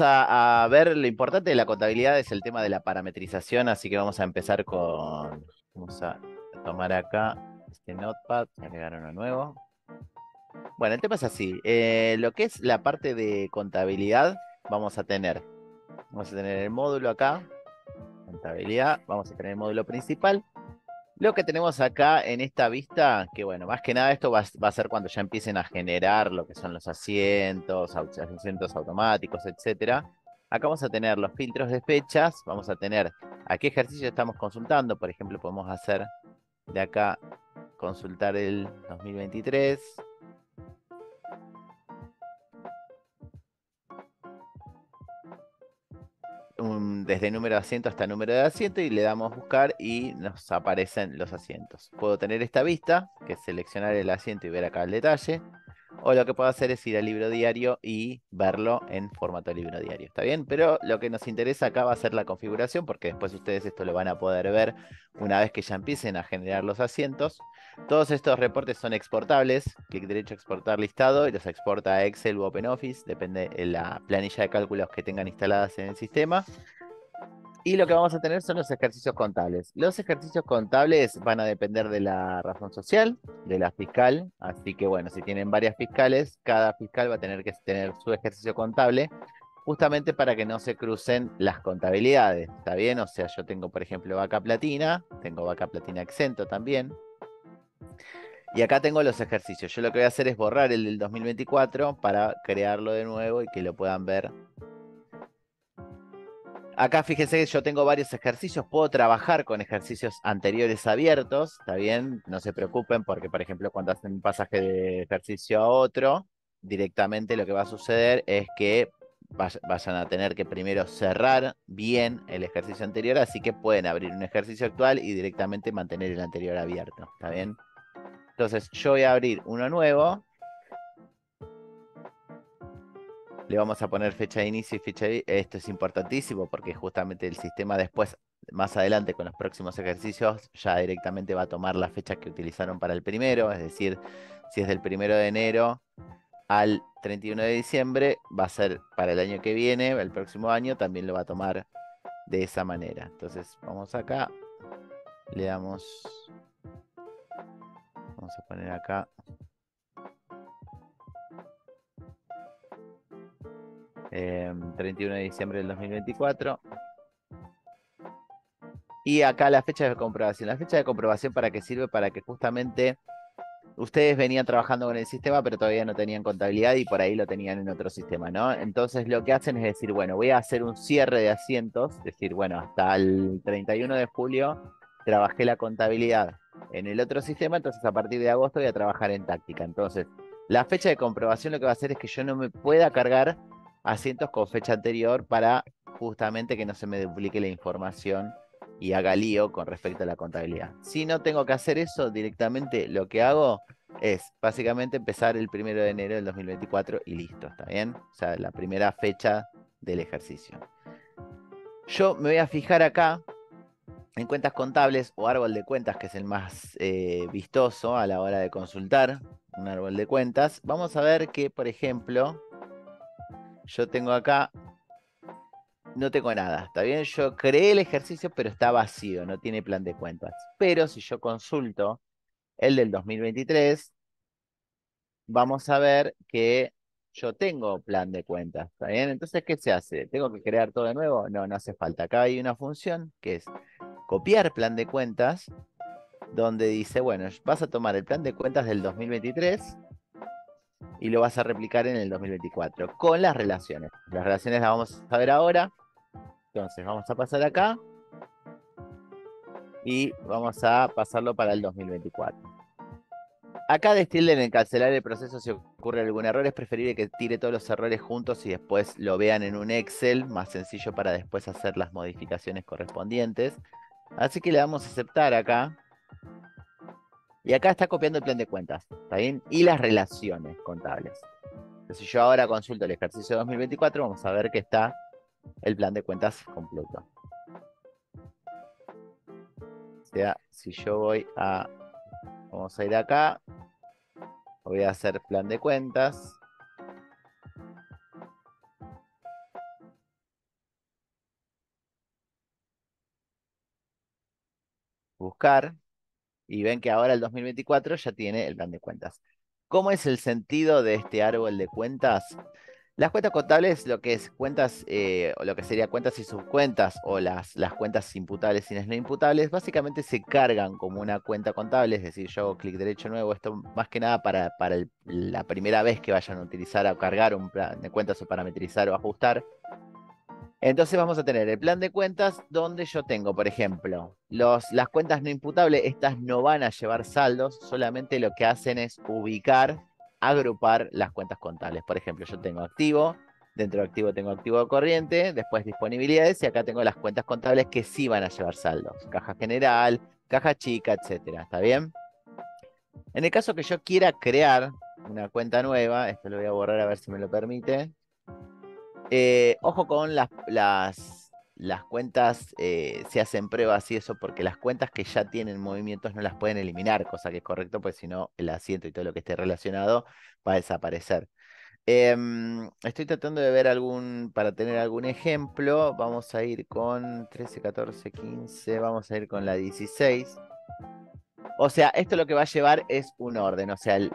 a, ver lo importante de la contabilidad es el tema de la parametrización, así que vamos a empezar con. Vamos a tomar acá este notepad, agregar uno nuevo. Bueno, el tema es así. Eh, lo que es la parte de contabilidad, vamos a tener. Vamos a tener el módulo acá. Contabilidad. Vamos a tener el módulo principal. Lo que tenemos acá en esta vista, que bueno, más que nada esto va, a ser cuando ya empiecen a generar lo que son los asientos, asientos automáticos, etc. Acá vamos a tener los filtros de fechas, vamos a tener a qué ejercicio estamos consultando. Por ejemplo, podemos hacer de acá consultar el 2023, desde número de asiento hasta número de asiento y le damos buscar y nos aparecen los asientos. Puedo tener esta vista, que es seleccionar el asiento y ver acá el detalle. O lo que puedo hacer es ir al libro diario y verlo en formato de libro diario. ¿Está bien? Pero lo que nos interesa acá va a ser la configuración, porque después ustedes esto lo van a poder ver una vez que ya empiecen a generar los asientos. Todos estos reportes son exportables, clic derecho a exportar listado y los exporta a Excel u OpenOffice, depende de la planilla de cálculos que tengan instaladas en el sistema. Y lo que vamos a tener son los ejercicios contables. Los ejercicios contables van a depender de la razón social, de la fiscal. Así que bueno, si tienen varias fiscales, cada fiscal va a tener que tener su ejercicio contable, justamente para que no se crucen las contabilidades. ¿Está bien? O sea, yo tengo, por ejemplo, vaca platina, tengo vaca platina exento también. Y acá tengo los ejercicios. Yo lo que voy a hacer es borrar el del 2024 para crearlo de nuevo y que lo puedan ver. Acá fíjense que yo tengo varios ejercicios. Puedo trabajar con ejercicios anteriores abiertos. Está bien, no se preocupen porque, por ejemplo, cuando hacen un pasaje de ejercicio a otro, directamente lo que va a suceder es que vayan a tener que primero cerrar bien el ejercicio anterior, así que pueden abrir un ejercicio actual y directamente mantener el anterior abierto, ¿está bien? Entonces yo voy a abrir uno nuevo. Le vamos a poner fecha de inicio y fecha de... Esto es importantísimo porque justamente el sistema después, más adelante con los próximos ejercicios, ya directamente va a tomar las fechas que utilizaron para el primero. Es decir, si es del primero de enero al 31 de diciembre, va a ser para el año que viene, el próximo año, también lo va a tomar de esa manera. Entonces vamos acá, le damos Vamos a poner acá. 31 em, de diciembre del 2024. Y acá la fecha de comprobación. La fecha de comprobación para qué sirve, para que justamente ustedes venían trabajando con el sistema, pero todavía no tenían contabilidad y por ahí lo tenían en otro sistema, ¿no? Entonces lo que hacen es decir, bueno, voy a hacer un cierre de asientos, es decir, bueno, hasta el 31 de julio trabajé la contabilidad, en el otro sistema, entonces a partir de agosto voy a trabajar en táctica. Entonces, la fecha de comprobación lo que va a hacer es que yo no me pueda cargar asientos con fecha anterior para justamente que no se me duplique la información y haga lío con respecto a la contabilidad. Si no tengo que hacer eso, directamente lo que hago es básicamente empezar el primero de enero del 2024 y listo, ¿está bien? O sea, la primera fecha del ejercicio. Yo me voy a fijar acá en cuentas contables o árbol de cuentas, que es el más eh, vistoso a la hora de consultar un árbol de cuentas, vamos a ver que, por ejemplo, yo tengo acá, no tengo nada, ¿está bien? Yo creé el ejercicio, pero está vacío, no tiene plan de cuentas. Pero si yo consulto el del 2023, vamos a ver que yo tengo plan de cuentas, ¿está bien? Entonces, ¿qué se hace? ¿Tengo que crear todo de nuevo? No, no hace falta. Acá hay una función que es copiar plan de cuentas, donde dice, bueno, vas a tomar el plan de cuentas del 2023 y lo vas a replicar en el 2024 con las relaciones. Las relaciones las vamos a ver ahora. Entonces vamos a pasar acá y vamos a pasarlo para el 2024. Acá destilen en cancelar el proceso si ocurre algún error. Es preferible que tire todos los errores juntos y después lo vean en un Excel, más sencillo para después hacer las modificaciones correspondientes. Así que le damos a aceptar acá. Y acá está copiando el plan de cuentas, ¿está bien? Y las relaciones contables. Entonces, si yo ahora consulto el ejercicio 2024, vamos a ver que está el plan de cuentas completo. O sea, si yo voy a... Vamos a ir acá. Voy a hacer plan de cuentas. y ven que ahora el 2024 ya tiene el plan de cuentas. ¿Cómo es el sentido de este árbol de cuentas? Las cuentas contables, lo que es cuentas, eh, o lo que sería cuentas y subcuentas, o las, las cuentas imputables y no imputables, básicamente se cargan como una cuenta contable, es decir, yo clic derecho nuevo, esto más que nada para, para la primera vez que vayan a utilizar o cargar un plan de cuentas o parametrizar o ajustar, entonces vamos a tener el plan de cuentas donde yo tengo, por ejemplo, las cuentas no imputables, estas no van a llevar saldos, solamente lo que hacen es ubicar, agrupar las cuentas contables. Por ejemplo, yo tengo activo, dentro de activo tengo activo corriente, después disponibilidades y acá tengo las cuentas contables que sí van a llevar saldos, caja general, caja chica, etc. ¿está bien? En el caso que yo quiera crear una cuenta nueva, esto lo voy a borrar a ver si me lo permite. Eh, ojo con las, las, las cuentas, eh, se hacen pruebas y eso, porque las cuentas que ya tienen movimientos no las pueden eliminar, cosa que es correcto, pues si no, el asiento y todo lo que esté relacionado va a desaparecer. Em, estoy tratando de ver algún, para tener algún ejemplo, vamos a ir con 13, 14, 15, vamos a ir con la 16. O sea, esto lo que va a llevar es un orden. O sea, el,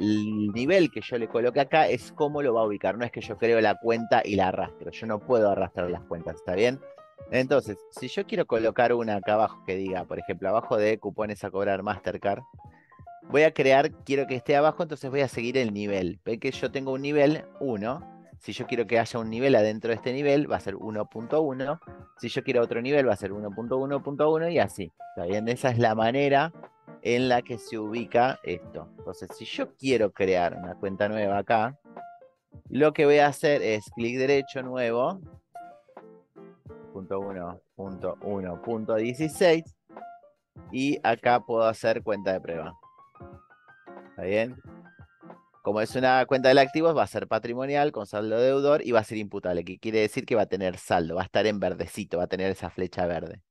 nivel que yo le coloque acá es cómo lo va a ubicar. No es que yo creo la cuenta y la arrastro. Yo no puedo arrastrar las cuentas, ¿está bien? Entonces, si yo quiero colocar una acá abajo que diga, por ejemplo, abajo de cupones a cobrar Mastercard, voy a crear, quiero que esté abajo, entonces voy a seguir el nivel. Ve que yo tengo un nivel 1, si yo quiero que haya un nivel adentro de este nivel, va a ser 1.1. Si yo quiero otro nivel, va a ser 1.1.1 y así. ¿Está bien? Esa es la manera en la que se ubica esto. Entonces, si yo quiero crear una cuenta nueva acá, lo que voy a hacer es clic derecho nuevo, punto 1, punto punto 16, y acá puedo hacer cuenta de prueba. ¿Está bien? Como es una cuenta de activos, va a ser patrimonial con saldo deudor y va a ser imputable, que quiere decir que va a tener saldo, va a estar en verdecito, va a tener esa flecha verde.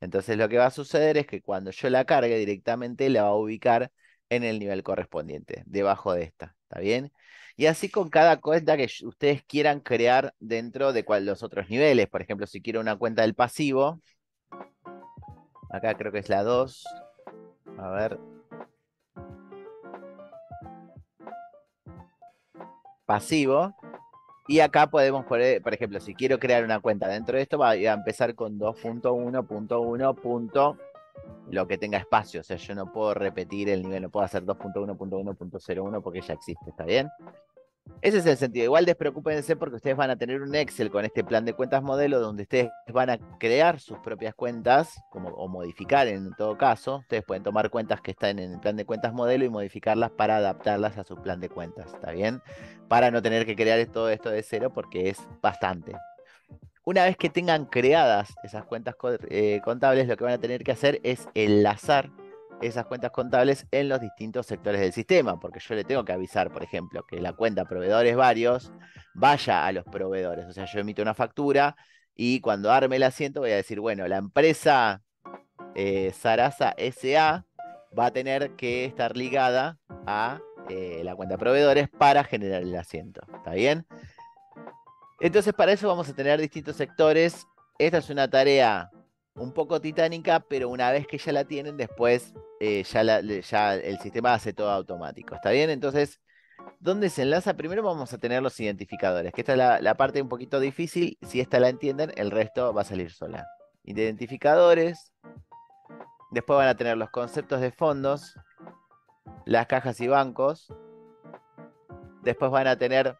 Entonces lo que va a suceder es que cuando yo la cargue directamente la va a ubicar en el nivel correspondiente, debajo de esta, ¿está bien? Y así con cada cuenta que ustedes quieran crear dentro de los otros niveles. Por ejemplo, si quiero una cuenta del pasivo, acá creo que es la 2, a ver. Pasivo, y acá podemos poner, por ejemplo, si quiero crear una cuenta dentro de esto, voy a empezar con 2.1.1. Lo que tenga espacio, o sea, yo no puedo repetir el nivel, no puedo hacer 2.1.1.01 porque ya existe, ¿está bien? Ese es el sentido. Igual despreocúpense porque ustedes van a tener un Excel con este plan de cuentas modelo donde ustedes van a crear sus propias cuentas o modificar en todo caso. Ustedes pueden tomar cuentas que están en el plan de cuentas modelo y modificarlas para adaptarlas a su plan de cuentas. ¿Está bien? Para no tener que crear todo esto de cero porque es bastante. Una vez que tengan creadas esas cuentas eh, contables, lo que van a tener que hacer es enlazar esas cuentas contables en los distintos sectores del sistema, porque yo le tengo que avisar, por ejemplo, que la cuenta proveedores varios vaya a los proveedores. O sea, yo emito una factura y cuando arme el asiento voy a decir, bueno, la empresa eh, Sarasa SA va a tener que estar ligada a eh, la cuenta proveedores para generar el asiento. ¿Está bien? Entonces, para eso vamos a tener distintos sectores. Esta es una tarea un poco titánica, pero una vez que ya la tienen, después eh, ya, el sistema hace todo automático. ¿Está bien? Entonces, ¿dónde se enlaza? Primero vamos a tener los identificadores, que esta es la parte un poquito difícil. Si esta la entienden, el resto va a salir sola. Identificadores. Después van a tener los conceptos de fondos, las cajas y bancos. Después van a tener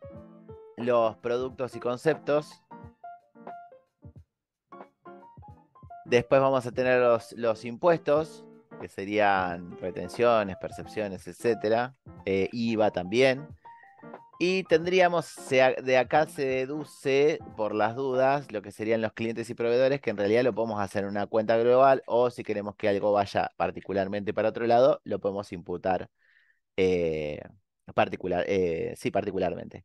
los productos y conceptos Después vamos a tener los, impuestos, que serían retenciones, percepciones, etc. Eh, IVA también. Y tendríamos, de acá se deduce por las dudas lo que serían los clientes y proveedores, que en realidad lo podemos hacer en una cuenta global o si queremos que algo vaya particularmente para otro lado, lo podemos imputar eh, particular, eh, sí, particularmente.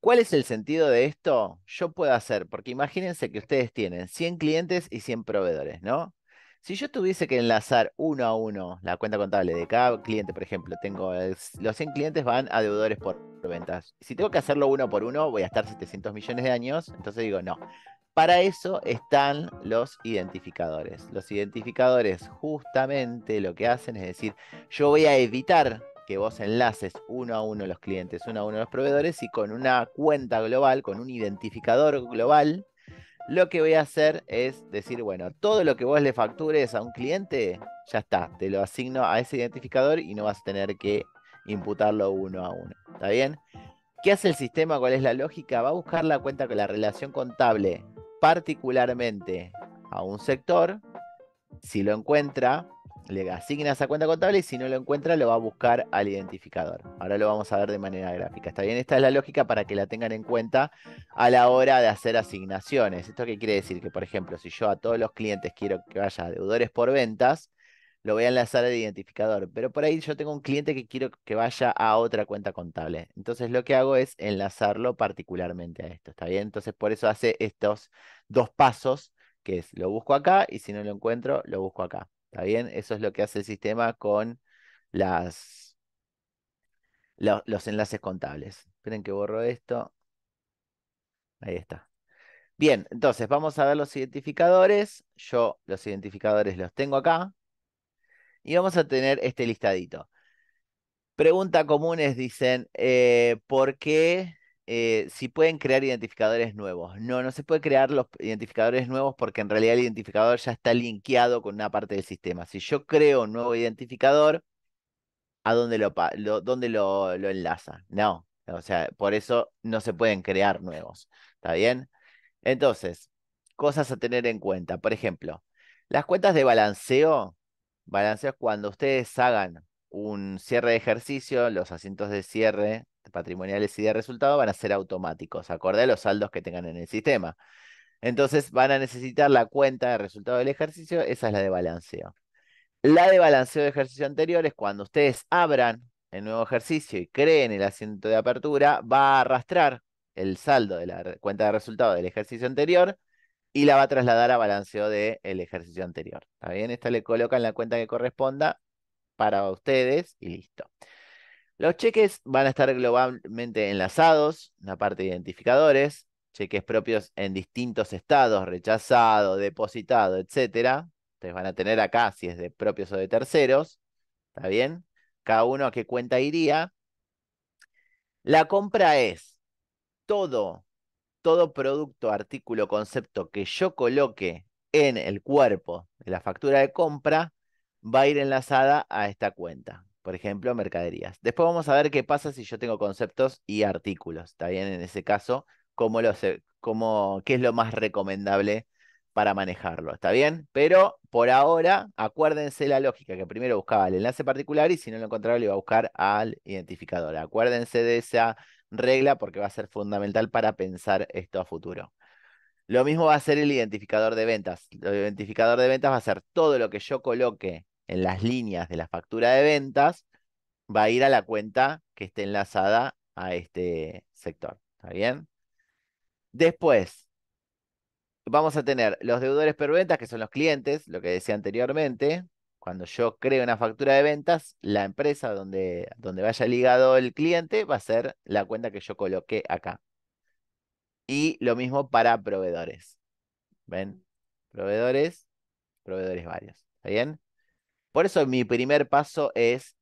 ¿Cuál es el sentido de esto? Yo puedo hacer, porque imagínense que ustedes tienen 100 clientes y 100 proveedores, ¿no? Si yo tuviese que enlazar uno a uno la cuenta contable de cada cliente, por ejemplo, tengo los 100 clientes van a deudores por ventas. Si tengo que hacerlo uno por uno, voy a estar 700 millones de años, entonces digo, no. Para eso están los identificadores. Los identificadores justamente lo que hacen es decir, yo voy a evitar que vos enlaces uno a uno los clientes, uno a uno los proveedores y con una cuenta global, con un identificador global, lo que voy a hacer es decir, bueno, todo lo que vos le factures a un cliente, ya está, te lo asigno a ese identificador y no vas a tener que imputarlo uno a uno. ¿Está bien? ¿Qué hace el sistema? ¿Cuál es la lógica? Va a buscar la cuenta con la relación contable particularmente a un sector. Si lo encuentra, le asigna esa cuenta contable y si no lo encuentra lo va a buscar al identificador. Ahora lo vamos a ver de manera gráfica. ¿Está bien? Esta es la lógica para que la tengan en cuenta a la hora de hacer asignaciones. ¿Esto qué quiere decir? Que, por ejemplo, si yo a todos los clientes quiero que vaya a deudores por ventas, lo voy a enlazar al identificador. Pero por ahí yo tengo un cliente que quiero que vaya a otra cuenta contable. Entonces lo que hago es enlazarlo particularmente a esto. ¿Está bien? Entonces por eso hace estos dos pasos, que es lo busco acá y si no lo encuentro, lo busco acá. ¿Está bien? Eso es lo que hace el sistema con las, los enlaces contables. Esperen que borro esto. Ahí está. Bien, entonces vamos a ver los identificadores. Yo los identificadores los tengo acá. Y vamos a tener este listadito. Pregunta comunes dicen, eh, ¿por qué eh, si pueden crear identificadores nuevos. No, no se puede crear los identificadores nuevos porque en realidad el identificador ya está linkeado con una parte del sistema. Si yo creo un nuevo identificador, ¿a dónde lo, dónde lo, lo enlaza? No. O sea, por eso no se pueden crear nuevos. ¿Está bien? Entonces, cosas a tener en cuenta. Por ejemplo, las cuentas de balanceo, balanceo es cuando ustedes hagan un cierre de ejercicio, los asientos de cierre este, patrimoniales y de resultado van a ser automáticos, acorde a los saldos que tengan en el sistema. Entonces van a necesitar la cuenta de resultado del ejercicio, esa es la de balanceo. La de balanceo de ejercicio anterior es cuando ustedes abran el nuevo ejercicio y creen el asiento de apertura, va a arrastrar el saldo de la cuenta de resultado del ejercicio anterior y la va a trasladar a balanceo del ejercicio anterior. ¿Está bien? Esta le en la cuenta que corresponda para ustedes y listo. Los cheques van a estar globalmente enlazados, la parte de identificadores, cheques propios en distintos estados, rechazado, depositado, etcétera. Ustedes van a tener acá si es de propios o de terceros. ¿Está bien? Cada uno a qué cuenta iría. La compra es todo, todo producto, artículo, concepto que yo coloque en el cuerpo de la factura de compra va a ir enlazada a esta cuenta por ejemplo, mercaderías. Después vamos a ver qué pasa si yo tengo conceptos y artículos, ¿está bien? En ese caso, cómo lo, cómo, qué es lo más recomendable para manejarlo, ¿está bien? Pero por ahora, acuérdense la lógica, que primero buscaba el enlace particular y si no lo encontraba, le iba a buscar al identificador. Acuérdense de esa regla porque va a ser fundamental para pensar esto a futuro. Lo mismo va a ser el identificador de ventas. El identificador de ventas va a ser todo lo que yo coloque en las líneas de la factura de ventas, va a ir a la cuenta que esté enlazada a este sector. ¿Está bien? Después, vamos a tener los deudores por ventas, que son los clientes, lo que decía anteriormente. Cuando yo creo una factura de ventas, la empresa donde, donde vaya ligado el cliente va a ser la cuenta que yo coloqué acá. Y lo mismo para proveedores. ¿Ven? Proveedores, proveedores varios. ¿Está bien? Por eso mi primer paso es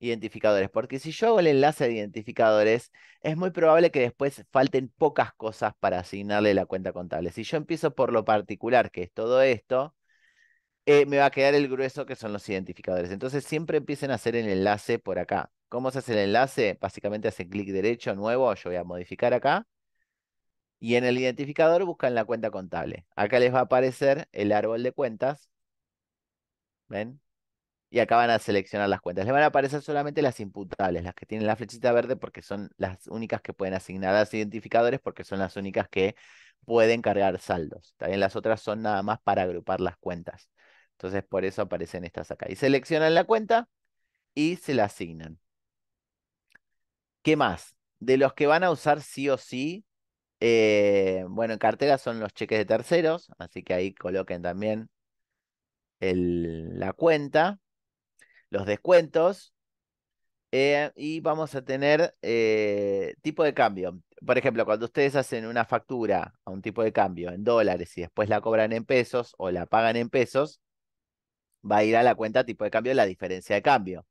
identificadores, porque si yo hago el enlace de identificadores, es muy probable que después falten pocas cosas para asignarle la cuenta contable. Si yo empiezo por lo particular, que es todo esto, eh, me va a quedar el grueso que son los identificadores. Entonces siempre empiecen a hacer el enlace por acá. ¿Cómo se hace el enlace? Básicamente hacen clic derecho, nuevo, yo voy a modificar acá. Y en el identificador buscan la cuenta contable. Acá les va a aparecer el árbol de cuentas. ¿Ven? y acá van a seleccionar las cuentas. Les van a aparecer solamente las imputables, las que tienen la flechita verde, porque son las únicas que pueden asignar a los identificadores, porque son las únicas que pueden cargar saldos. También las otras son nada más para agrupar las cuentas. Entonces, por eso aparecen estas acá. Y seleccionan la cuenta y se la asignan. ¿Qué más? De los que van a usar sí o sí, eh, bueno, en cartera son los cheques de terceros, así que ahí coloquen también la cuenta los descuentos eh, y vamos a tener eh, tipo de cambio. Por ejemplo, cuando ustedes hacen una factura a un tipo de cambio en dólares y después la cobran en pesos o la pagan en pesos, va a ir a la cuenta tipo de cambio la diferencia de cambio.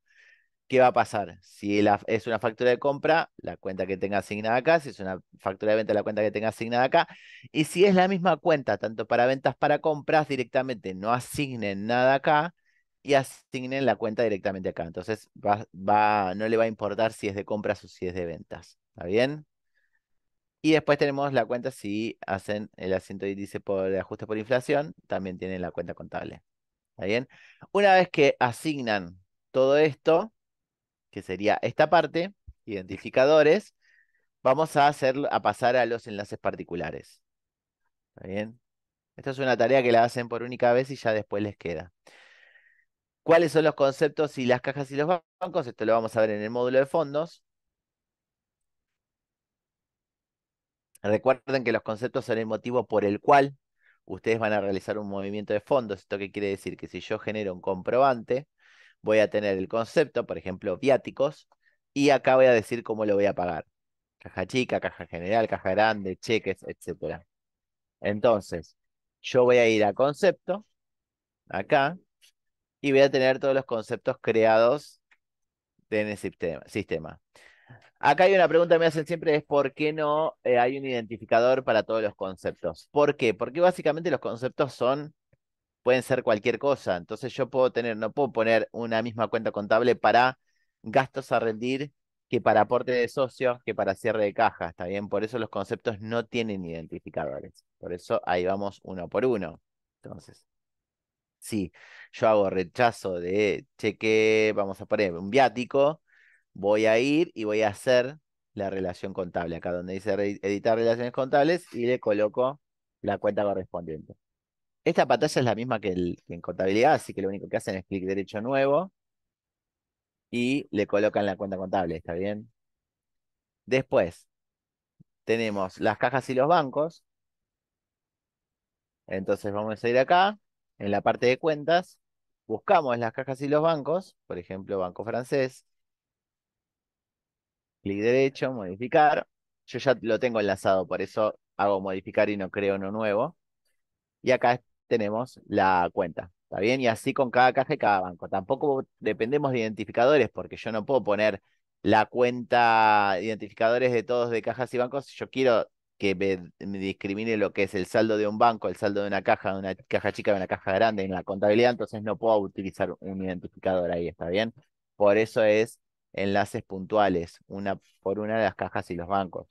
¿Qué va a pasar? Si es una factura de compra, la cuenta que tenga asignada acá, si es una factura de venta, la cuenta que tenga asignada acá, y si es la misma cuenta, tanto para ventas para compras, directamente no asignen nada acá, y asignen la cuenta directamente acá. Entonces va, va, no le va a importar si es de compras o si es de ventas. ¿Está bien? Y después tenemos la cuenta si hacen el asiento dice por ajustes ajuste por inflación, también tienen la cuenta contable. ¿Está bien? Una vez que asignan todo esto, que sería esta parte, identificadores, vamos a, hacer, a pasar a los enlaces particulares. ¿Está bien? Esta es una tarea que la hacen por única vez y ya después les queda cuáles son los conceptos y las cajas y los bancos. Esto lo vamos a ver en el módulo de fondos. Recuerden que los conceptos son el motivo por el cual ustedes van a realizar un movimiento de fondos. ¿Esto qué quiere decir? Que si yo genero un comprobante, voy a tener el concepto, por ejemplo, viáticos, y acá voy a decir cómo lo voy a pagar. Caja chica, caja general, caja grande, cheques, etc. Entonces, yo voy a ir a concepto, acá, y voy a tener todos los conceptos creados en el sistema. sistema. Acá hay una pregunta que me hacen siempre, es por qué no eh, hay un identificador para todos los conceptos. ¿Por qué? Porque básicamente los conceptos son, pueden ser cualquier cosa. Entonces yo puedo tener, no puedo poner una misma cuenta contable para gastos a rendir que para aporte de socios, que para cierre de cajas. ¿está bien? Por eso los conceptos no tienen identificadores. Por eso ahí vamos uno por uno. Entonces, si yo hago rechazo de cheque, vamos a poner un viático, voy a ir y voy a hacer la relación contable, acá donde dice editar relaciones contables y le coloco la cuenta correspondiente. Esta pantalla es la misma que, que en contabilidad, así que lo único que hacen es clic derecho nuevo y le colocan la cuenta contable, ¿está bien? Después, tenemos las cajas y los bancos. Entonces vamos a ir acá en la parte de cuentas, buscamos las cajas y los bancos, por ejemplo, Banco Francés, clic derecho, modificar. Yo ya lo tengo enlazado, por eso hago modificar y no creo uno nuevo. Y acá tenemos la cuenta. ¿Está bien? Y así con cada caja y cada banco. Tampoco dependemos de identificadores, porque yo no puedo poner la cuenta identificadores de todos de cajas y bancos. Yo quiero que me, discrimine lo que es el saldo de un banco, el saldo de una caja, de una caja chica, de una caja grande en la contabilidad, entonces no puedo utilizar un identificador ahí, ¿está bien? Por eso es enlaces puntuales, una por una de las cajas y los bancos.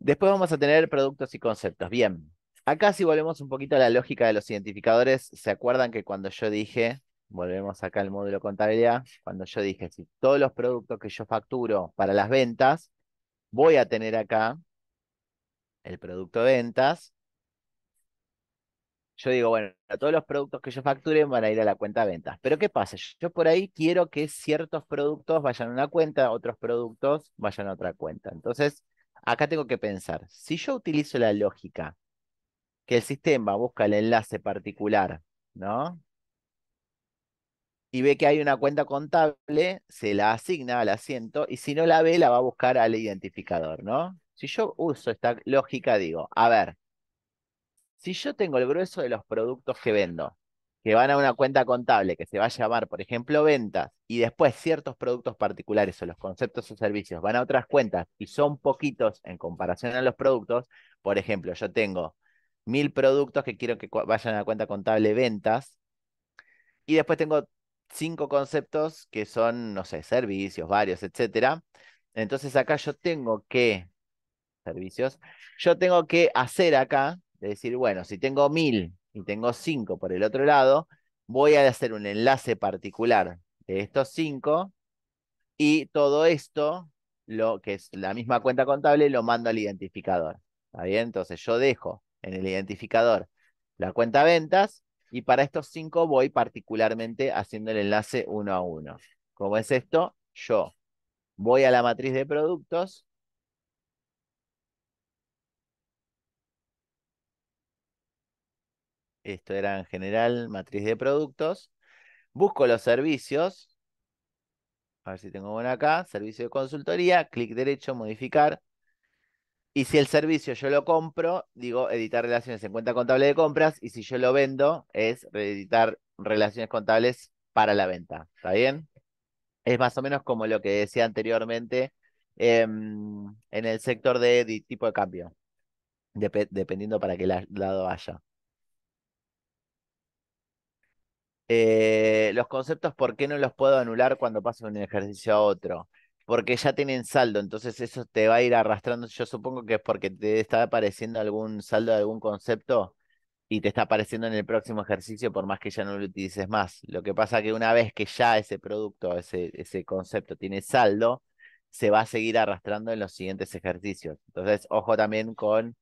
Después vamos a tener productos y conceptos. Bien, acá si volvemos un poquito a la lógica de los identificadores, ¿se acuerdan que cuando yo dije volvemos acá al módulo contabilidad, cuando yo dije, si todos los productos que yo facturo para las ventas, voy a tener acá el producto ventas. Yo digo, bueno, todos los productos que yo facture van a ir a la cuenta de ventas. Pero ¿qué pasa? Yo por ahí quiero que ciertos productos vayan a una cuenta, otros productos vayan a otra cuenta. Entonces, acá tengo que pensar, si yo utilizo la lógica que el sistema busca el enlace particular, ¿no? y ve que hay una cuenta contable, se la asigna al asiento y si no la ve, la va a buscar al identificador, ¿no? Si yo uso esta lógica, digo, a ver, si yo tengo el grueso de los productos que vendo, que van a una cuenta contable que se va a llamar, por ejemplo, ventas, y después ciertos productos particulares o los conceptos o servicios van a otras cuentas y son poquitos en comparación a los productos, por ejemplo, yo tengo mil productos que quiero que vayan a la cuenta contable ventas, y después tengo cinco conceptos que son, no sé, servicios, varios, etcétera. Entonces acá yo tengo que, servicios, yo tengo que hacer acá, de decir, bueno, si tengo mil y tengo cinco por el otro lado, voy a hacer un enlace particular de estos cinco y todo esto, lo que es la misma cuenta contable, lo mando al identificador. Entonces yo dejo en el identificador la cuenta ventas y para estos cinco voy particularmente haciendo el enlace uno a uno. ¿Cómo es esto? Yo voy a la matriz de productos. Esto era en general matriz de productos. Busco los servicios. A ver si tengo uno acá. Servicio de consultoría. Clic derecho, modificar. Y si el servicio yo lo compro, digo editar relaciones en cuenta contable de compras. Y si yo lo vendo, es editar relaciones contables para la venta. ¿Está bien? Es más o menos como lo que decía anteriormente em, en el sector de, tipo de cambio, dependiendo para qué lado vaya. Eh, los conceptos, ¿por qué no los puedo anular cuando paso de un ejercicio a otro? porque ya tienen saldo, entonces eso te va a ir arrastrando. Yo supongo que es porque te está apareciendo algún saldo de algún concepto y te está apareciendo en el próximo ejercicio por más que ya no lo utilices más. Lo que pasa que una vez que ya ese producto, ese, ese concepto tiene saldo, se va a seguir arrastrando en los siguientes ejercicios. Entonces, ojo también con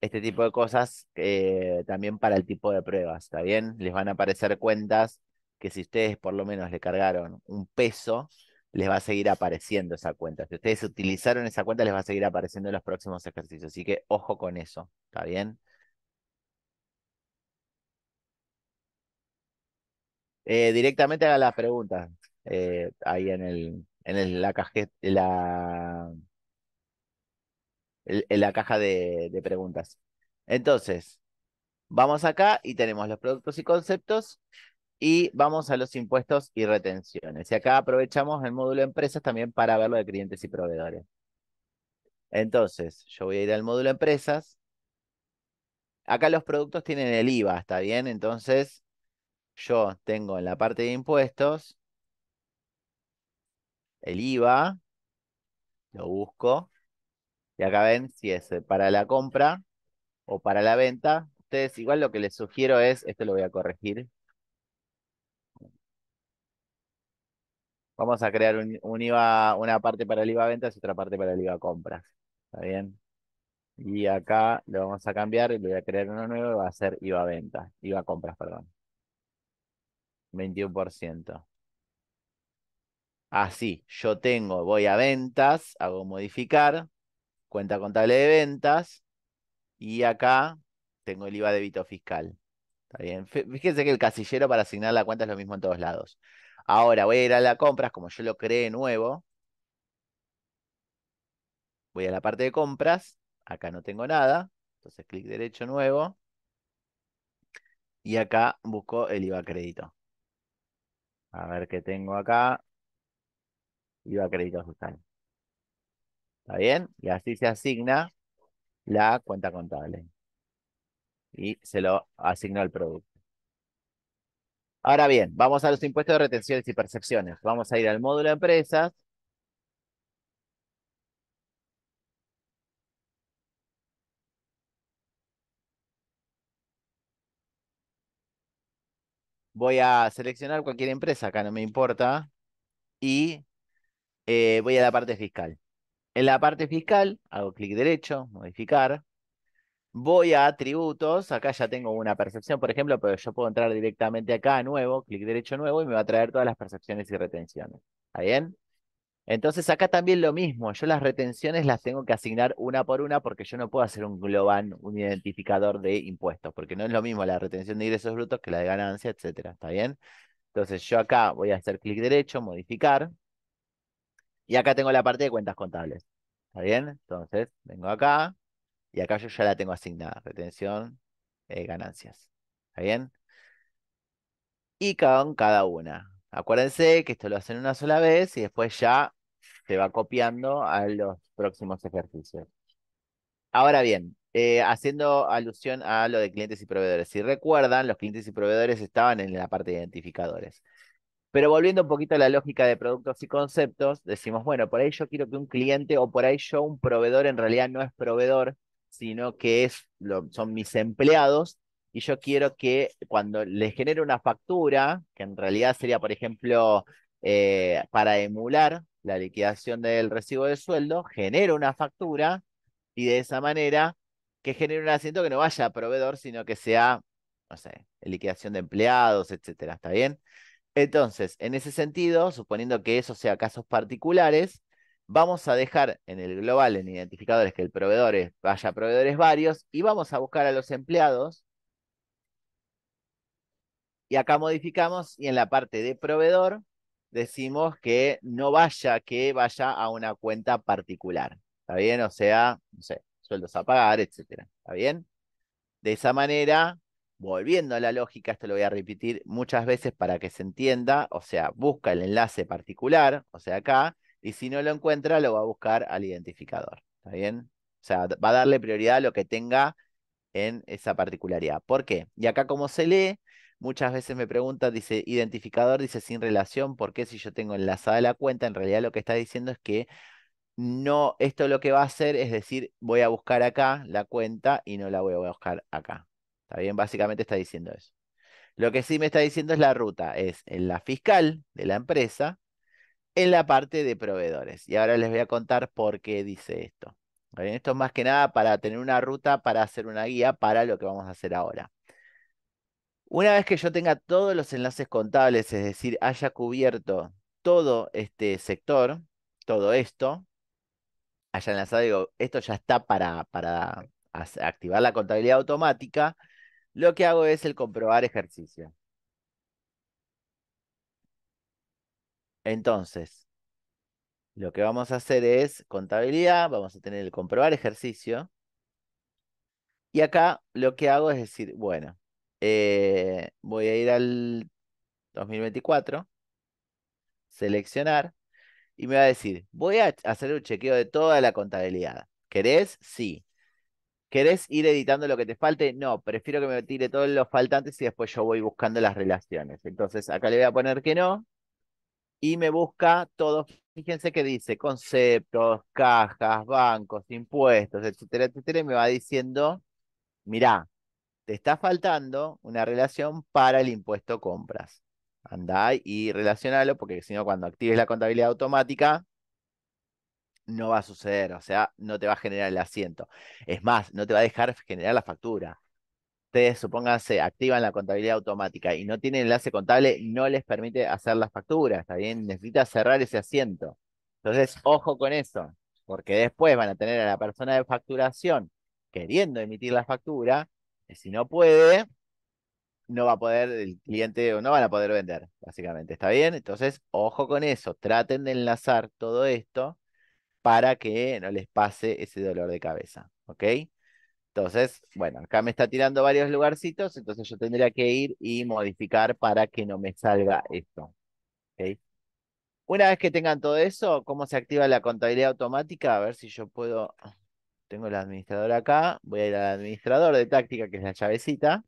este tipo de cosas, eh, también para el tipo de pruebas, ¿está bien? Les van a aparecer cuentas que si ustedes por lo menos le cargaron un peso, les va a seguir apareciendo esa cuenta. Si ustedes utilizaron esa cuenta, les va a seguir apareciendo en los próximos ejercicios. Así que ojo con eso, ¿está bien? Eh, directamente haga las preguntas eh, ahí en el, en la la caja de, preguntas. Entonces, vamos acá y tenemos los productos y conceptos y vamos a los impuestos y retenciones. Y acá aprovechamos el módulo empresas también para ver lo de clientes y proveedores. Entonces, yo voy a ir al módulo empresas. Acá los productos tienen el IVA, ¿está bien? Entonces, yo tengo en la parte de impuestos el IVA, lo busco, y acá ven si es para la compra o para la venta. Ustedes igual lo que les sugiero es, esto lo voy a corregir, Vamos a crear un, una parte para el IVA ventas y otra parte para el IVA compras. ¿Está bien? Y acá lo vamos a cambiar y le voy a crear uno nuevo y va a ser IVA ventas, IVA compras, perdón. 21%. Así, ah, yo tengo, voy a ventas, hago modificar, cuenta contable de ventas, y acá tengo el IVA débito fiscal. Está bien. Fíjense que el casillero para asignar la cuenta es lo mismo en todos lados. Ahora voy a ir a la compras, como yo lo creé nuevo. Voy a la parte de compras. Acá no tengo nada. Entonces clic derecho nuevo. Y acá busco el IVA crédito. A ver qué tengo acá. IVA crédito ajustado. ¿Está bien? Y así se asigna la cuenta contable. Y se lo asigno al producto. Ahora bien, vamos a los impuestos de retenciones y percepciones. Vamos a ir al módulo de empresas. Voy a seleccionar cualquier empresa, acá no me importa. Y eh, voy a la parte fiscal. En la parte fiscal, hago clic derecho, modificar. Voy a atributos, acá ya tengo una percepción, por ejemplo, pero yo puedo entrar directamente acá nuevo, clic derecho nuevo y me va a traer todas las percepciones y retenciones. ¿Está bien? Entonces acá también lo mismo, yo las retenciones las tengo que asignar una por una porque yo no puedo hacer un global, un identificador de impuestos, porque no es lo mismo la retención de ingresos brutos que la de ganancia, etc. ¿está bien? Entonces yo acá voy a hacer clic derecho, modificar, y acá tengo la parte de cuentas contables, ¿está bien? Entonces vengo acá, y acá yo ya la tengo asignada. Retención, eh, ganancias. ¿Está bien? Y con cada una. Acuérdense que esto lo hacen una sola vez y después ya se va copiando a los próximos ejercicios. Ahora bien, eh, haciendo alusión a lo de clientes y proveedores. Si recuerdan, los clientes y proveedores estaban en la parte de identificadores. Pero volviendo un poquito a la lógica de productos y conceptos, decimos, bueno, por ahí yo quiero que un cliente o por ahí yo un proveedor en realidad no es proveedor, sino que es, son mis empleados y yo quiero que cuando les genere una factura, que en realidad sería, por ejemplo, eh, para emular la liquidación del recibo de sueldo, genero una factura y de esa manera que genere un asiento que no vaya a proveedor, sino que sea, no sé, liquidación de empleados, etcétera. ¿Está bien? Entonces, en ese sentido, suponiendo que eso sea casos particulares, vamos a dejar en el global, en identificadores, que el proveedor vaya a proveedores varios y vamos a buscar a los empleados. Y acá modificamos y en la parte de proveedor decimos que no vaya, que vaya a una cuenta particular. ¿Está bien? O sea, no sé, sueldos a pagar, etc. ¿Está bien? De esa manera, volviendo a la lógica, esto lo voy a repetir muchas veces para que se entienda, o sea, busca el enlace particular, o sea, acá, y si no lo encuentra, lo va a buscar al identificador. ¿Está bien? O sea, va a darle prioridad a lo que tenga en esa particularidad. ¿Por qué? Y acá como se lee, muchas veces me pregunta dice, identificador, dice sin relación, ¿por qué si yo tengo enlazada la cuenta? En realidad lo que está diciendo es que no, esto lo que va a hacer es decir, voy a buscar acá la cuenta y no la voy a buscar acá. ¿Está bien? Básicamente está diciendo eso. Lo que sí me está diciendo es la ruta, es en la fiscal de la empresa, en la parte de proveedores. Y ahora les voy a contar por qué dice esto. Esto es más que nada para tener una ruta, para hacer una guía para lo que vamos a hacer ahora. Una vez que yo tenga todos los enlaces contables, es decir, haya cubierto todo este sector, todo esto, haya enlazado, digo, esto ya está para, para activar la contabilidad automática, lo que hago es el comprobar ejercicio. Entonces, lo que vamos a hacer es contabilidad, vamos a tener el comprobar ejercicio. Y acá lo que hago es decir, bueno, eh, voy a ir al 2024, seleccionar, y me va a decir, voy a hacer un chequeo de toda la contabilidad. ¿Querés? Sí. ¿Querés ir editando lo que te falte? No, prefiero que me tire todos los faltantes y después yo voy buscando las relaciones. Entonces acá le voy a poner que no y me busca todo, fíjense que dice, conceptos, cajas, bancos, impuestos, etcétera, etcétera, y me va diciendo, mirá, te está faltando una relación para el impuesto compras. Andá y relacionalo, porque si no, cuando actives la contabilidad automática, no va a suceder, o sea, no te va a generar el asiento. Es más, no te va a dejar generar la factura ustedes, supónganse, activan la contabilidad automática y no tienen enlace contable, no les permite hacer las facturas, ¿está bien? Necesita cerrar ese asiento. Entonces, ojo con eso, porque después van a tener a la persona de facturación queriendo emitir la factura, y si no puede, no va a poder el cliente o no van a poder vender, básicamente, ¿está bien? Entonces, ojo con eso, traten de enlazar todo esto para que no les pase ese dolor de cabeza, ¿ok? Entonces, bueno, acá me está tirando varios lugarcitos, entonces yo tendría que ir y modificar para que no me salga esto. Una vez que tengan todo eso, ¿cómo se activa la contabilidad automática? A ver si yo puedo... Tengo el administrador acá, voy a ir al administrador de táctica, que es la llavecita.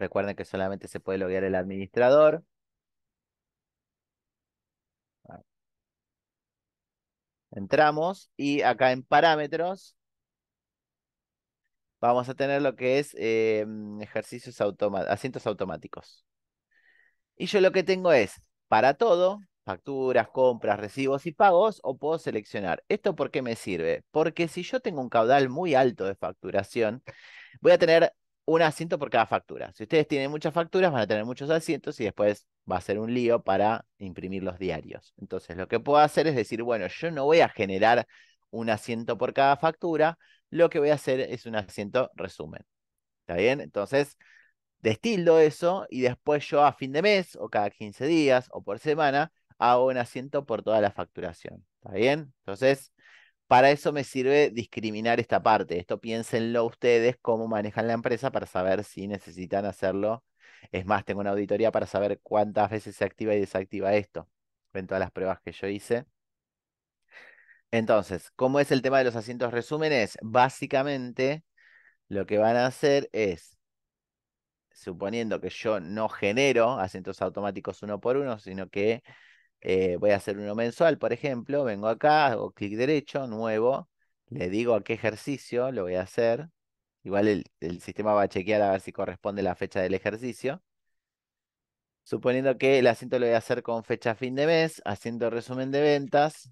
Recuerden que solamente se puede loguear el administrador. Entramos y acá en parámetros vamos a tener lo que es em, ejercicios automáticos, asientos automáticos. Y yo lo que tengo es para todo, facturas, compras, recibos y pagos, o puedo seleccionar. ¿Esto por qué me sirve? Porque si yo tengo un caudal muy alto de facturación, voy a tener un asiento por cada factura. Si ustedes tienen muchas facturas, van a tener muchos asientos y después va a ser un lío para imprimir los diarios. Entonces, lo que puedo hacer es decir, bueno, yo no voy a generar un asiento por cada factura, lo que voy a hacer es un asiento resumen. ¿Está bien? Entonces, destildo eso y después yo a fin de mes o cada 15 días o por semana hago un asiento por toda la facturación. ¿Está bien? Entonces, para eso me sirve discriminar esta parte. Esto piénsenlo ustedes cómo manejan la empresa para saber si necesitan hacerlo. Es más, tengo una auditoría para saber cuántas veces se activa y desactiva esto. en todas las pruebas que yo hice. Entonces, ¿cómo es el tema de los asientos resúmenes? Básicamente, lo que van a hacer es, suponiendo que yo no genero asientos automáticos uno por uno, sino que eh, voy a hacer uno mensual, por ejemplo, vengo acá, hago clic derecho, nuevo, le digo a qué ejercicio lo voy a hacer. Igual el, el sistema va a chequear a ver si corresponde la fecha del ejercicio. Suponiendo que el asiento lo voy a hacer con fecha fin de mes, asiento resumen de ventas,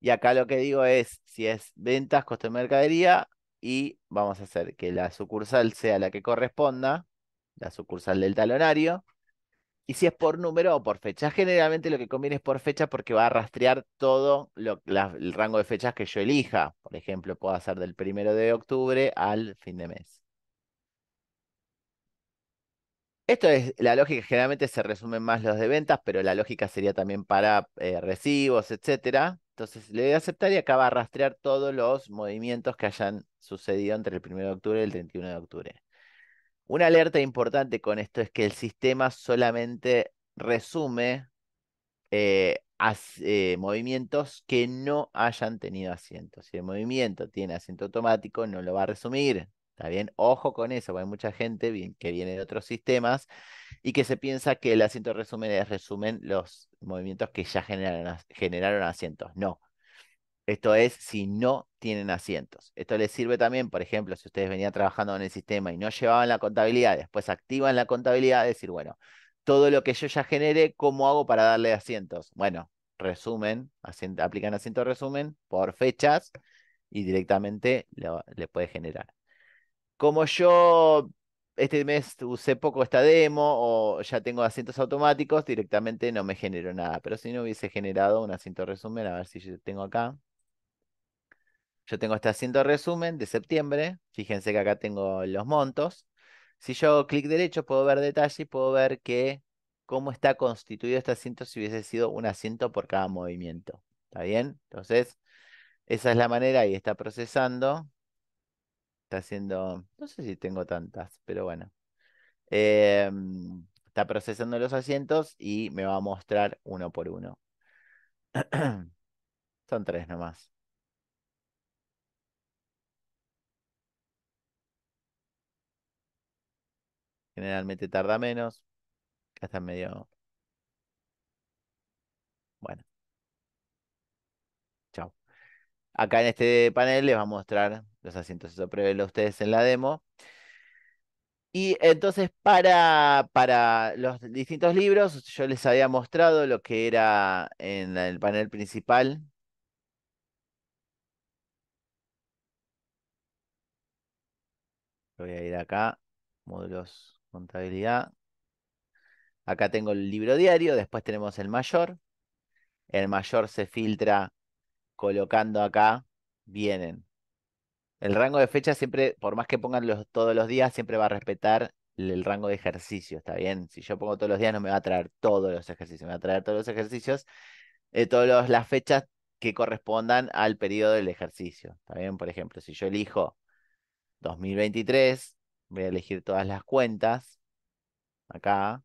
Y acá lo que digo es, si es ventas, costo de mercadería, y vamos a hacer que la sucursal sea la que corresponda, la sucursal del talonario. Y si es por número o por fecha, generalmente lo que conviene es por fecha porque va a rastrear todo el rango de fechas que yo elija. Por ejemplo, puedo hacer del primero de octubre al fin de mes. Esto es la lógica, generalmente se resumen más los de ventas, pero la lógica sería también para eh, recibos, etcétera. Entonces le doy a aceptar y acaba a rastrear todos los movimientos que hayan sucedido entre el 1 de octubre y el 31 de octubre. Una alerta importante con esto es que el sistema solamente resume eh, eh, movimientos que no hayan tenido asiento. Si el movimiento tiene asiento automático, no lo va a resumir. ¿Está bien? Ojo con eso, porque hay mucha gente que viene de otros sistemas y que se piensa que el asiento resumen es resumen los movimientos que ya generaron, generaron asientos. No. Esto es si no tienen asientos. Esto les sirve también, por ejemplo, si ustedes venían trabajando en el sistema y no llevaban la contabilidad, después activan la contabilidad, decir, bueno, todo lo que yo ya genere, ¿cómo hago para darle asientos? Bueno, resumen, aplican asiento resumen por fechas y directamente le puede generar. Como yo este mes usé poco esta demo o ya tengo asientos automáticos, directamente no me generó nada. Pero si no hubiese generado un asiento resumen, a ver si yo tengo acá. Yo tengo este asiento resumen de septiembre. Fíjense que acá tengo los montos. Si yo clic derecho, puedo ver detalle y puedo ver que cómo está constituido este asiento si hubiese sido un asiento por cada movimiento. ¿Está bien? Entonces, esa es la manera y está procesando. Está haciendo, no sé si tengo tantas, pero bueno. Em, está procesando los asientos y me va a mostrar uno por uno. Son tres nomás. Generalmente tarda menos. Ya está medio... Bueno. Acá en este panel les va a mostrar los asientos, eso pruébenlo ustedes en la demo. Y entonces para, para los distintos libros, yo les había mostrado lo que era en el panel principal. Voy a ir acá, módulos contabilidad. Acá tengo el libro diario, después tenemos el mayor. El mayor se filtra colocando acá vienen. El rango de fecha siempre, por más que pongan todos los días, siempre va a respetar el, rango de ejercicio, ¿está bien? Si yo pongo todos los días no me va a traer todos los ejercicios, me va a traer todos los ejercicios, de eh, todas las fechas que correspondan al periodo del ejercicio, ¿está bien? Por ejemplo, si yo elijo 2023, voy a elegir todas las cuentas, acá,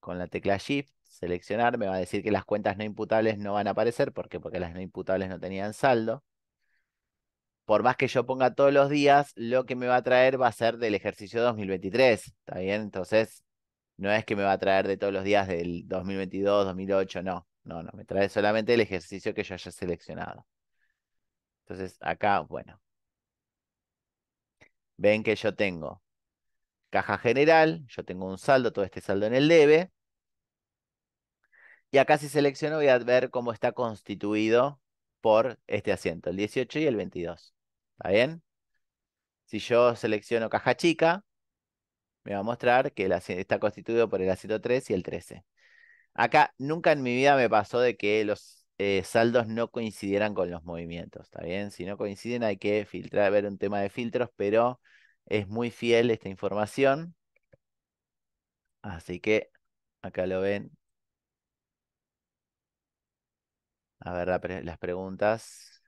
con la tecla Shift, seleccionar, me va a decir que las cuentas no imputables no van a aparecer, ¿por qué? Porque las no imputables no tenían saldo. Por más que yo ponga todos los días, lo que me va a traer va a ser del ejercicio 2023, ¿está bien? Entonces, no es que me va a traer de todos los días del 2022, 2008, no, no, no, me trae solamente el ejercicio que yo haya seleccionado. Entonces, acá, bueno, ven que yo tengo caja general, yo tengo un saldo, todo este saldo en el debe, y acá si selecciono voy a ver cómo está constituido por este asiento, el 18 y el 22. ¿Está bien? Si yo selecciono caja chica, me va a mostrar que está constituido por el asiento 3 y el 13. Acá nunca en mi vida me pasó de que los eh, saldos no coincidieran con los movimientos, ¿está bien? Si no coinciden hay que filtrar, ver un tema de filtros, pero es muy fiel esta información. Así que acá lo ven A ver las preguntas.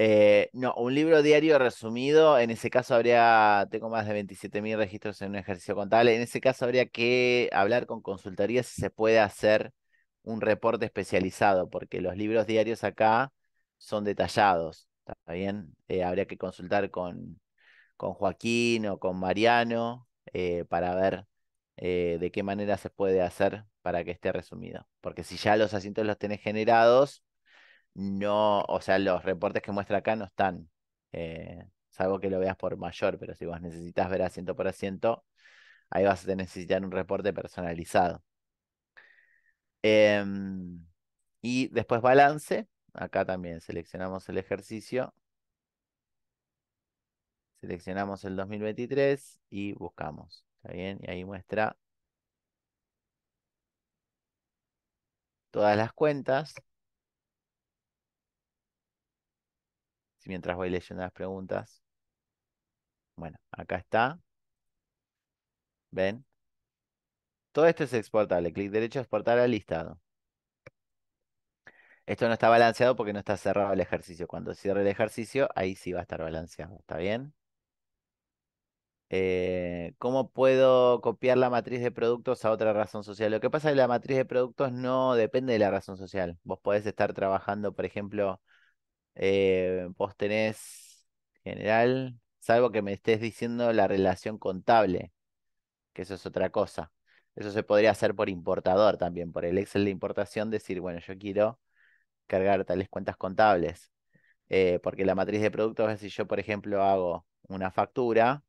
Eh, no, un libro diario resumido, en ese caso habría, tengo más de 27.000 registros en un ejercicio contable, en ese caso habría que hablar con consultoría si se puede hacer un reporte especializado, porque los libros diarios acá son detallados, ¿está eh, habría que consultar con, con Joaquín o con Mariano eh, para ver de qué manera se puede hacer para que esté resumido. Porque si ya los asientos los tenés generados, no, o sea, los reportes que muestra acá no están. Eh, salvo que lo veas por mayor, pero si vos necesitas ver asiento por asiento, ahí vas a necesitar un reporte personalizado. Em, y después balance. Acá también seleccionamos el ejercicio. Seleccionamos el 2023 y buscamos. ¿Está bien? Y ahí muestra todas las cuentas. Mientras voy leyendo las preguntas. Bueno, acá está. ¿Ven? Todo esto es exportable. Clic derecho, exportar al listado. Esto no está balanceado porque no está cerrado el ejercicio. Cuando cierre el ejercicio, ahí sí va a estar balanceado. ¿Está bien? Eh, ¿cómo puedo copiar la matriz de productos a otra razón social? Lo que pasa es que la matriz de productos no depende de la razón social. Vos podés estar trabajando, por ejemplo, eh, vos tenés general, salvo que me estés diciendo la relación contable, que eso es otra cosa. Eso se podría hacer por importador también, por el Excel de importación, decir, bueno, yo quiero cargar tales cuentas contables. Eh, porque la matriz de productos, es si yo, por ejemplo, hago una factura,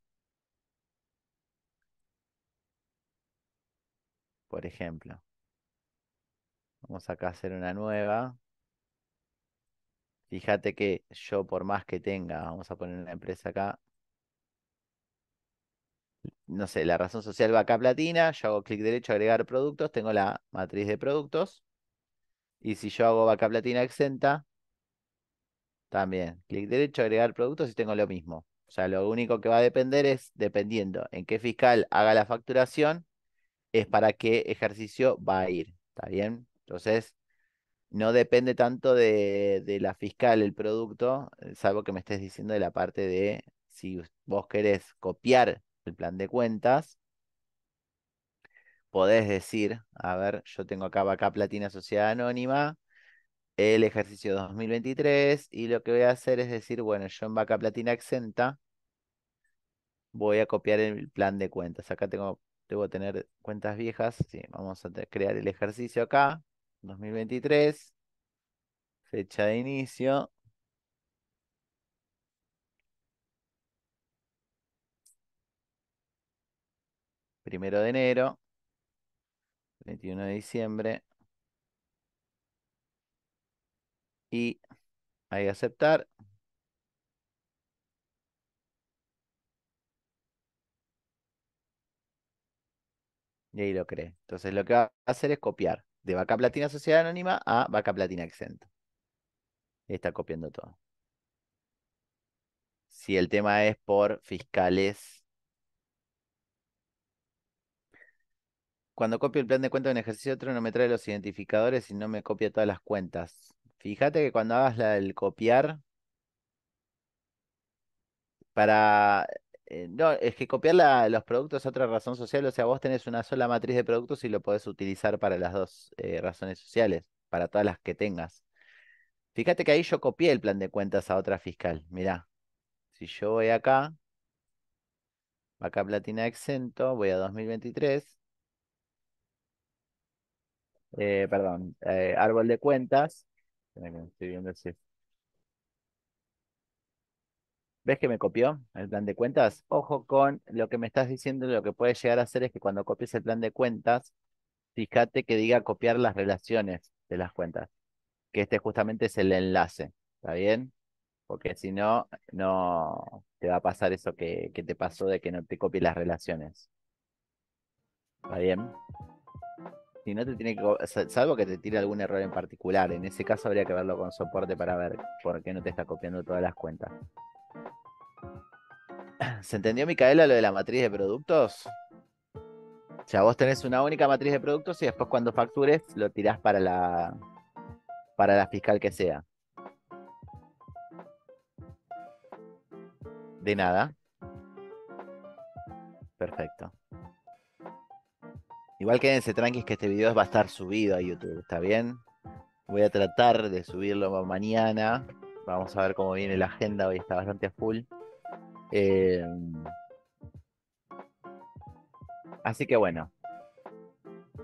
por ejemplo. Vamos acá a hacer una nueva. Fíjate que yo por más que tenga, vamos a poner una empresa acá. No sé, la razón social va platina, yo hago clic derecho, agregar productos, tengo la matriz de productos. Y si yo hago vaca platina exenta, también, clic derecho, agregar productos y tengo lo mismo. O sea, lo único que va a depender es, dependiendo en qué fiscal haga la facturación, es para qué ejercicio va a ir, ¿está bien? Entonces, no depende tanto de, la fiscal el producto, eh, salvo que me estés diciendo de la parte de si vos querés copiar el plan de cuentas, podés decir, a ver, yo tengo acá Vaca Platina Sociedad Anónima, el ejercicio 2023, y lo que voy a hacer es decir, bueno, yo en Vaca Platina Exenta voy a copiar el plan de cuentas. Acá tengo debo tener cuentas viejas. Sí, vamos a crear el ejercicio acá, 2023, fecha de inicio. Primero de enero, 21 de diciembre. Y que aceptar. Y ahí lo cree. Entonces lo que va a hacer es copiar de vaca platina sociedad anónima a vaca platina exento. está copiando todo. Si el tema es por fiscales. Cuando copio el plan de cuenta de un ejercicio otro no me trae los identificadores y no me copia todas las cuentas. Fíjate que cuando hagas la copiar, para eh, no, es que copiar los productos es otra razón social, o sea, vos tenés una sola matriz de productos y lo podés utilizar para las dos eh, razones sociales, para todas las que tengas. Fíjate que ahí yo copié el plan de cuentas a otra fiscal, mirá. Si yo voy acá, acá Platina Exento, voy a 2023. Eh, perdón, árbol de cuentas. Estoy viendo ¿Ves que me copió el plan de cuentas? Ojo con lo que me estás diciendo, lo que puede llegar a hacer es que cuando copies el plan de cuentas, fíjate que diga copiar las relaciones de las cuentas, que este justamente es el enlace, ¿está bien? Porque si no, no te va a pasar eso que, te pasó de que no te copie las relaciones. ¿Está bien? Si no te tiene salvo que te tire algún error en particular, en ese caso habría que verlo con soporte para ver por qué no te está copiando todas las cuentas. ¿Se entendió, Micaela, lo de la matriz de productos? O sea, vos tenés una única matriz de productos y después cuando factures lo tirás para la, para la fiscal que sea. De nada. Perfecto. Igual quédense tranquis que este video va a estar subido a YouTube, ¿está bien? Voy a tratar de subirlo mañana. Vamos a ver cómo viene la agenda, hoy está bastante a full. Eh, así que bueno.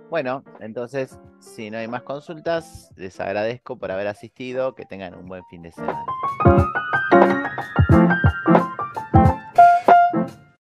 Bueno, entonces, si no hay más consultas, les agradezco por haber asistido, que tengan un buen fin de semana.